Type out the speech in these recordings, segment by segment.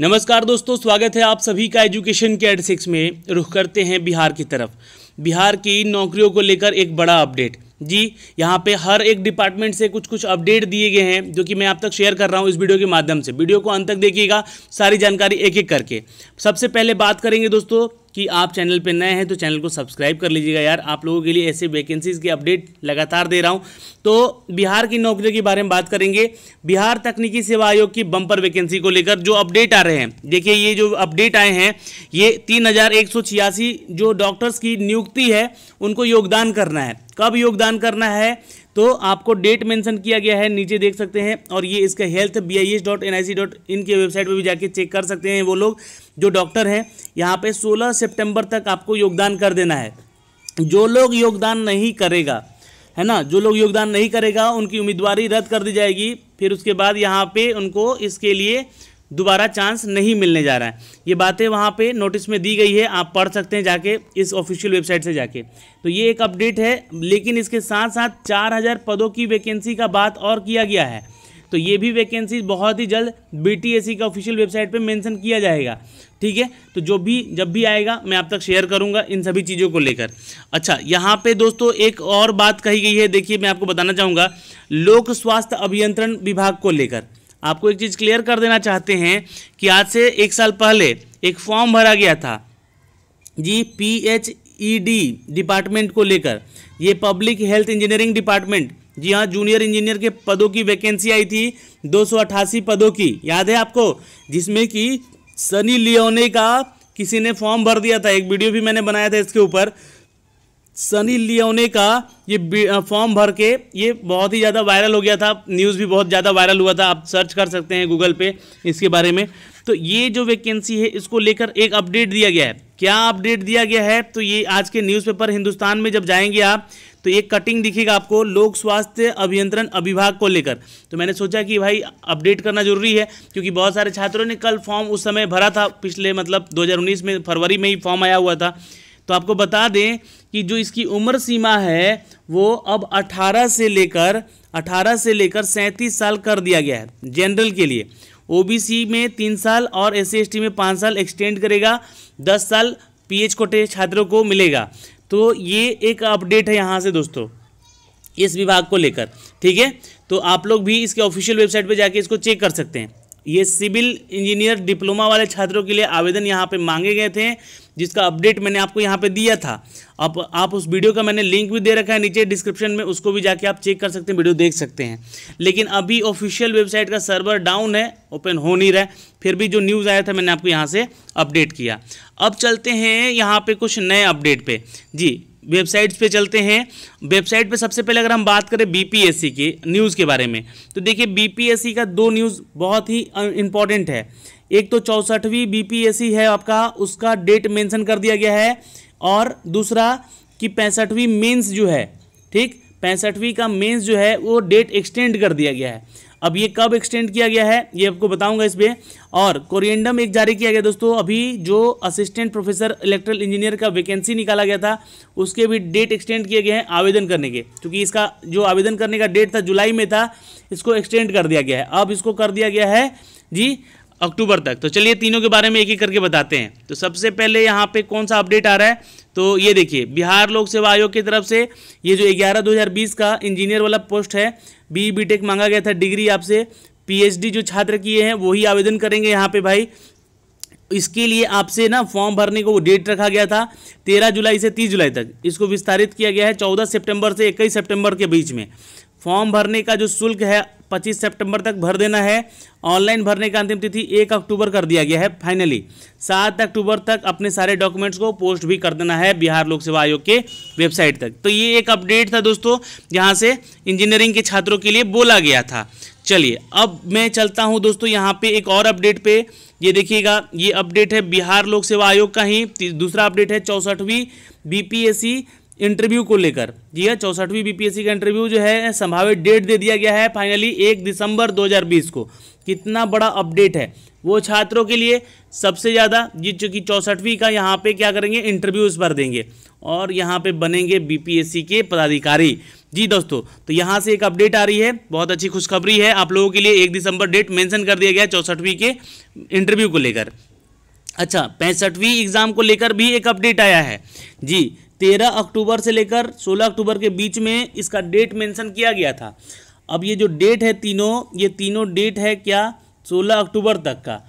नमस्कार दोस्तों स्वागत है आप सभी का एजुकेशन के एड सिक्स में रुख करते हैं बिहार की तरफ बिहार की नौकरियों को लेकर एक बड़ा अपडेट जी यहाँ पे हर एक डिपार्टमेंट से कुछ कुछ अपडेट दिए गए हैं जो कि मैं आप तक शेयर कर रहा हूँ इस वीडियो के माध्यम से वीडियो को अंत तक देखिएगा सारी जानकारी एक एक करके सबसे पहले बात करेंगे दोस्तों कि आप चैनल पर नए हैं तो चैनल को सब्सक्राइब कर लीजिएगा यार आप लोगों के लिए ऐसे वैकेंसीज़ की अपडेट लगातार दे रहा हूँ तो बिहार की नौकरियों के बारे में बात करेंगे बिहार तकनीकी सेवा आयोग की बम्पर वैकेंसी को लेकर जो अपडेट आ रहे हैं देखिए ये जो अपडेट आए हैं ये तीन जो डॉक्टर्स की नियुक्ति है उनको योगदान करना है कब योगदान करना है तो आपको डेट मेंशन किया गया है नीचे देख सकते हैं और ये इसका health B I S dot N I C dot in के वेबसाइट पर भी जाके चेक कर सकते हैं वो लोग जो डॉक्टर हैं यहाँ पे 16 सितंबर तक आपको योगदान कर देना है जो लोग योगदान नहीं करेगा है ना जो लोग योगदान नहीं करेगा उनकी उम्मीदवारी रद्द कर दी जाएगी फिर उसके बाद यहाँ पे उनको इसके लिए दोबारा चांस नहीं मिलने जा रहा है ये बातें वहाँ पे नोटिस में दी गई है आप पढ़ सकते हैं जाके इस ऑफिशियल वेबसाइट से जाके तो ये एक अपडेट है लेकिन इसके साथ साथ चार हज़ार पदों की वैकेंसी का बात और किया गया है तो ये भी वैकेंसी बहुत ही जल्द बी e का ऑफिशियल वेबसाइट पे मेंशन किया जाएगा ठीक है तो जो भी जब भी आएगा मैं आप तक शेयर करूंगा इन सभी चीज़ों को लेकर अच्छा यहाँ पे दोस्तों एक और बात कही गई है देखिए मैं आपको बताना चाहूँगा लोक स्वास्थ्य अभियंत्रण विभाग को लेकर आपको एक चीज़ क्लियर कर देना चाहते हैं कि आज से एक साल पहले एक फॉर्म भरा गया था G P H E D department को लेकर ये पब्लिक हेल्थ इंजीनियरिंग डिपार्टमेंट जी हाँ जूनियर इंजीनियर के पदों की वैकेंसी आई थी दो पदों की याद है आपको जिसमें कि सनी लियोने का किसी ने फॉर्म भर दिया था एक वीडियो भी मैंने बनाया था इसके ऊपर सनी लियोने का ये फॉर्म भर के ये बहुत ही ज़्यादा वायरल हो गया था न्यूज़ भी बहुत ज़्यादा वायरल हुआ था आप सर्च कर सकते हैं गूगल पे इसके बारे में तो ये जो वैकेंसी है इसको लेकर एक अपडेट दिया गया है क्या अपडेट दिया गया है तो ये आज के न्यूज़पेपर हिंदुस्तान में जब जाएंगे आप तो एक कटिंग दिखेगा आपको लोक स्वास्थ्य अभियंत्रण अभिभाग को लेकर तो मैंने सोचा कि भाई अपडेट करना जरूरी है क्योंकि बहुत सारे छात्रों ने कल फॉर्म उस समय भरा था पिछले मतलब 2019 में फरवरी में ही फॉर्म आया हुआ था तो आपको बता दें कि जो इसकी उम्र सीमा है वो अब 18 से लेकर 18 से लेकर सैंतीस साल कर दिया गया है जनरल के लिए ओबीसी में तीन साल और एस सी में पाँच साल एक्सटेंड करेगा दस साल पी एच कोटे छात्रों को मिलेगा तो ये एक अपडेट है यहाँ से दोस्तों इस विभाग को लेकर ठीक है तो आप लोग भी इसके ऑफिशियल वेबसाइट पर जाके इसको चेक कर सकते हैं ये सिविल इंजीनियर डिप्लोमा वाले छात्रों के लिए आवेदन यहाँ पे मांगे गए थे जिसका अपडेट मैंने आपको यहाँ पे दिया था अब आप उस वीडियो का मैंने लिंक भी दे रखा है नीचे डिस्क्रिप्शन में उसको भी जाके आप चेक कर सकते हैं वीडियो देख सकते हैं लेकिन अभी ऑफिशियल वेबसाइट का सर्वर डाउन है ओपन हो नहीं रहा है फिर भी जो न्यूज़ आया था मैंने आपको यहाँ से अपडेट किया अब चलते हैं यहाँ पर कुछ नए अपडेट पर जी वेबसाइट्स पे चलते हैं वेबसाइट पे सबसे पहले अगर हम बात करें बीपीएससी के न्यूज़ के बारे में तो देखिए बीपीएससी का दो न्यूज़ बहुत ही इंपॉर्टेंट है एक तो चौंसठवीं बीपीएससी है आपका उसका डेट मेंशन कर दिया गया है और दूसरा कि पैंसठवीं मेंस जो है ठीक पैंसठवीं का मेंस जो है वो डेट एक्सटेंड कर दिया गया है अब ये कब एक्सटेंड किया गया है ये आपको बताऊंगा इसमें और कोरिएंडम एक जारी किया गया दोस्तों अभी जो असिस्टेंट प्रोफेसर इलेक्ट्रिकल इंजीनियर का वैकेंसी निकाला गया था उसके भी डेट एक्सटेंड किए गए हैं आवेदन करने के क्योंकि इसका जो आवेदन करने का डेट था जुलाई में था इसको एक्सटेंड कर दिया गया है अब इसको कर दिया गया है जी अक्टूबर तक तो चलिए तीनों के बारे में एक एक करके बताते हैं तो सबसे पहले यहाँ पे कौन सा अपडेट आ रहा है तो ये देखिए बिहार लोक सेवा आयोग की तरफ से ये जो 11 2020 का इंजीनियर वाला पोस्ट है बी टेक मांगा गया था डिग्री आपसे पीएचडी जो छात्र किए हैं वही आवेदन करेंगे यहाँ पे भाई इसके लिए आपसे ना फॉर्म भरने को डेट रखा गया था तेरह जुलाई से तीस जुलाई तक इसको विस्तारित किया गया है चौदह सितंबर से इक्कीस सितंबर के बीच में फॉर्म भरने का जो शुल्क है पच्चीस सितंबर तक भर देना है ऑनलाइन भरने का अंतिम तिथि एक अक्टूबर कर दिया गया है फाइनली सात अक्टूबर तक अपने सारे डॉक्यूमेंट्स को पोस्ट भी कर देना है बिहार लोक सेवा आयोग के वेबसाइट तक तो ये एक अपडेट था दोस्तों यहाँ से इंजीनियरिंग के छात्रों के लिए बोला गया था चलिए अब मैं चलता हूँ दोस्तों यहाँ पे एक और अपडेट पे ये देखिएगा ये अपडेट है बिहार लोक सेवा आयोग का ही दूसरा अपडेट है चौंसठवीं बी इंटरव्यू को लेकर जी हाँ चौसठवीं बीपीएससी का इंटरव्यू जो है संभावित डेट दे दिया गया है फाइनली एक दिसंबर 2020 को कितना बड़ा अपडेट है वो छात्रों के लिए सबसे ज़्यादा जी चूँकि चौसठवीं का यहाँ पे क्या करेंगे इंटरव्यूज़ भर देंगे और यहाँ पे बनेंगे बीपीएससी के पदाधिकारी जी दोस्तों तो यहाँ से एक अपडेट आ रही है बहुत अच्छी खुशखबरी है आप लोगों के लिए एक दिसंबर डेट मैंसन कर दिया गया है चौसठवीं के इंटरव्यू को लेकर अच्छा पैंसठवीं एग्ज़ाम को लेकर भी एक अपडेट आया है जी तेरह अक्टूबर से लेकर सोलह अक्टूबर के बीच में इसका डेट मेंशन किया गया था अब ये जो डेट है तीनों ये तीनों डेट है क्या सोलह अक्टूबर तक का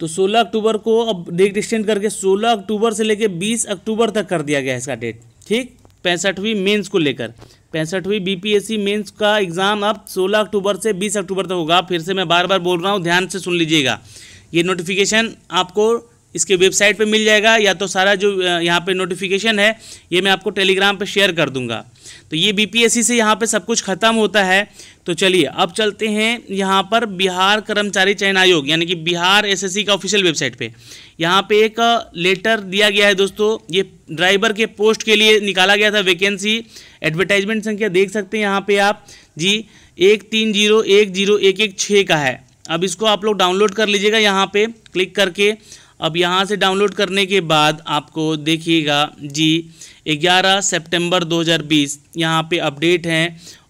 तो सोलह अक्टूबर को अब डेट एक्सटेंड करके सोलह अक्टूबर से लेकर बीस अक्टूबर तक कर दिया गया है इसका डेट ठीक पैंसठवीं मेंस को लेकर पैंसठवीं बीपीएससी मेंस का एग्ज़ाम अब 16 अक्टूबर से 20 अक्टूबर तक होगा फिर से मैं बार बार बोल रहा हूँ ध्यान से सुन लीजिएगा ये नोटिफिकेशन आपको इसके वेबसाइट पे मिल जाएगा या तो सारा जो यहाँ पे नोटिफिकेशन है ये मैं आपको टेलीग्राम पे शेयर कर दूंगा तो ये बीपीएससी से यहाँ पे सब कुछ ख़त्म होता है तो चलिए अब चलते हैं यहाँ पर बिहार कर्मचारी चयन आयोग यानी कि बिहार एसएससी का ऑफिशियल वेबसाइट पे यहाँ पे एक लेटर दिया गया है दोस्तों ये ड्राइवर के पोस्ट के लिए निकाला गया था वैकेंसी एडवर्टाइजमेंट संख्या देख सकते हैं यहाँ पर आप जी एक तीन जीरो एक जीरो एक एक छः का है अब इसको आप लोग डाउनलोड कर लीजिएगा यहाँ पे क्लिक करके अब यहाँ से डाउनलोड करने के बाद आपको देखिएगा जी 11 सितंबर 2020 यहाँ पे अपडेट हैं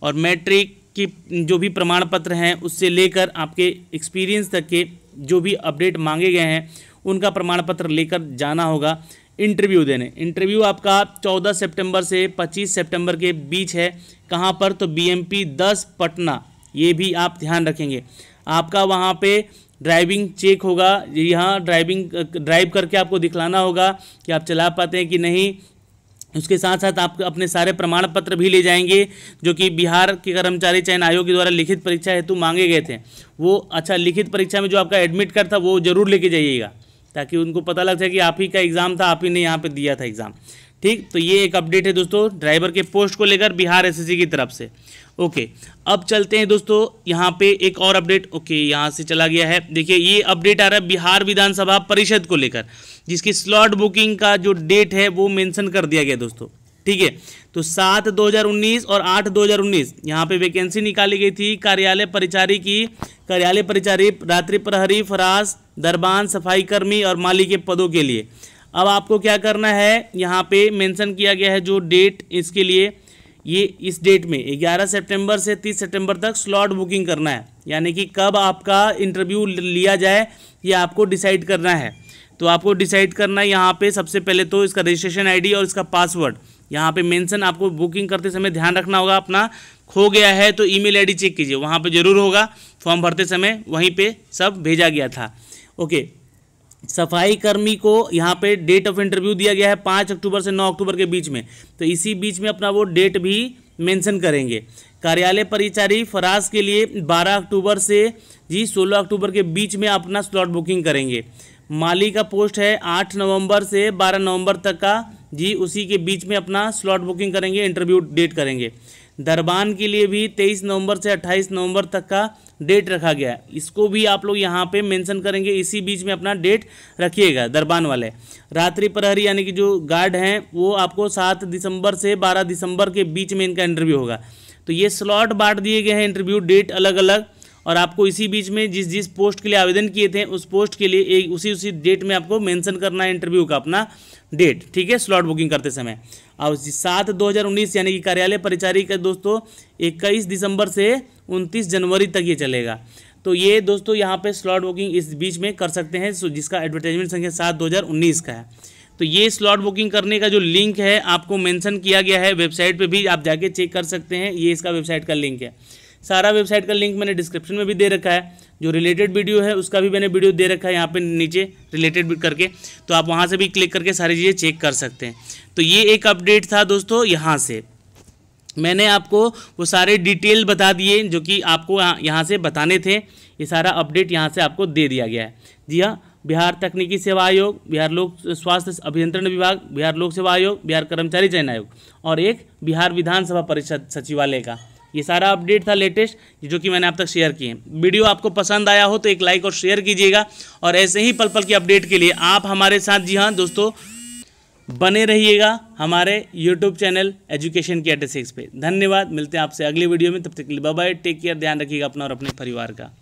और मैट्रिक की जो भी प्रमाण पत्र हैं उससे लेकर आपके एक्सपीरियंस तक के जो भी अपडेट मांगे गए हैं उनका प्रमाण पत्र लेकर जाना होगा इंटरव्यू देने इंटरव्यू आपका 14 सितंबर से 25 सितंबर के बीच है कहाँ पर तो बी 10 पटना ये भी आप ध्यान रखेंगे आपका वहाँ पे ड्राइविंग चेक होगा यहाँ ड्राइविंग ड्राइव करके आपको दिखलाना होगा कि आप चला पाते हैं कि नहीं उसके साथ साथ आप अपने सारे प्रमाण पत्र भी ले जाएंगे जो कि बिहार के कर्मचारी चयन आयोग के द्वारा लिखित परीक्षा हेतु मांगे गए थे वो अच्छा लिखित परीक्षा में जो आपका एडमिट कार्ड था वो जरूर लेके जाइएगा ताकि उनको पता लग जाए कि आप ही का एग्ज़ाम था आप ही ने यहाँ पर दिया था एग्ज़ाम ठीक तो ये एक अपडेट है दोस्तों ड्राइवर के पोस्ट को लेकर बिहार एस की तरफ से ओके अब चलते हैं दोस्तों यहाँ पे एक और अपडेट ओके यहाँ से चला गया है देखिए ये अपडेट आ रहा है बिहार विधानसभा परिषद को लेकर जिसकी स्लॉट बुकिंग का जो डेट है वो मेंशन कर दिया गया दोस्तों ठीक है तो सात 2019 और आठ 2019 यहाँ पर वैकेंसी निकाली गई थी कार्यालय परिचारी की कार्यालय परिचारी रात्रि प्रहरी फराश दरबान सफाईकर्मी और माली के पदों के लिए अब आपको क्या करना है यहाँ पे मेंशन किया गया है जो डेट इसके लिए ये इस डेट में 11 सितंबर से 30 सितंबर तक स्लॉट बुकिंग करना है यानी कि कब आपका इंटरव्यू लिया जाए ये आपको डिसाइड करना है तो आपको डिसाइड करना है यहाँ पे सबसे पहले तो इसका रजिस्ट्रेशन आईडी और इसका पासवर्ड यहाँ पे मेंशन आपको बुकिंग करते समय ध्यान रखना होगा अपना खो गया है तो ई मेल चेक कीजिए वहाँ पर ज़रूर होगा फॉर्म भरते समय वहीं पर सब भेजा गया था ओके सफाई कर्मी को यहाँ पे डेट ऑफ इंटरव्यू दिया गया है पाँच अक्टूबर से नौ अक्टूबर के बीच में तो इसी बीच में अपना वो डेट भी मेंशन करेंगे कार्यालय परिचारी फराज के लिए बारह अक्टूबर से जी सोलह अक्टूबर के बीच में अपना स्लॉट बुकिंग करेंगे माली का पोस्ट है आठ नवंबर से बारह नवंबर तक का जी उसी के बीच में अपना स्लॉट बुकिंग करेंगे इंटरव्यू डेट करेंगे दरबान के लिए भी 23 नवंबर से 28 नवंबर तक का डेट रखा गया है इसको भी आप लोग यहाँ पे मेंशन करेंगे इसी बीच में अपना डेट रखिएगा दरबान वाले रात्रि प्रहरी यानी कि जो गार्ड हैं वो आपको सात दिसंबर से बारह दिसंबर के बीच में इनका इंटरव्यू होगा तो ये स्लॉट बांट दिए गए हैं इंटरव्यू डेट अलग अलग और आपको इसी बीच में जिस जिस पोस्ट के लिए आवेदन किए थे उस पोस्ट के लिए एक उसी उसी डेट में आपको मेंशन करना है इंटरव्यू का अपना डेट ठीक है स्लॉट बुकिंग करते समय और सात दो हज़ार उन्नीस यानी कि कार्यालय परिचारी का दोस्तों इक्कीस दिसंबर से उनतीस जनवरी तक ये चलेगा तो ये दोस्तों यहाँ पर स्लॉट बुकिंग इस बीच में कर सकते हैं जिसका एडवर्टाइजमेंट संख्या सात दो हज़ार उन्नीस का है तो ये स्लॉट बुकिंग करने का जो लिंक है आपको मेंशन किया गया है वेबसाइट पे भी आप जाके चेक कर सकते हैं ये इसका वेबसाइट का लिंक है सारा वेबसाइट का लिंक मैंने डिस्क्रिप्शन में भी दे रखा है जो रिलेटेड वीडियो है उसका भी मैंने वीडियो दे रखा है यहाँ पे नीचे रिलेटेड करके तो आप वहाँ से भी क्लिक करके सारी चीज़ें चेक कर सकते हैं तो ये एक अपडेट था दोस्तों यहाँ से मैंने आपको वो सारे डिटेल बता दिए जो कि आपको यहाँ से बताने थे ये सारा अपडेट यहाँ से आपको दे दिया गया है जी हाँ बिहार तकनीकी सेवा आयोग बिहार लोक स्वास्थ्य अभियंत्रण विभाग बिहार लोक सेवा आयोग बिहार कर्मचारी चयन आयोग और एक बिहार विधानसभा परिषद सचिवालय का ये सारा अपडेट था लेटेस्ट जो कि मैंने आप तक शेयर किए वीडियो आपको पसंद आया हो तो एक लाइक और शेयर कीजिएगा और ऐसे ही पल पल की अपडेट के लिए आप हमारे साथ जी हाँ दोस्तों बने रहिएगा हमारे यूट्यूब चैनल एजुकेशन के एट पे धन्यवाद मिलते हैं आपसे अगली वीडियो में तब तक के लिए बाय टेक केयर ध्यान रखिएगा अपना और अपने परिवार का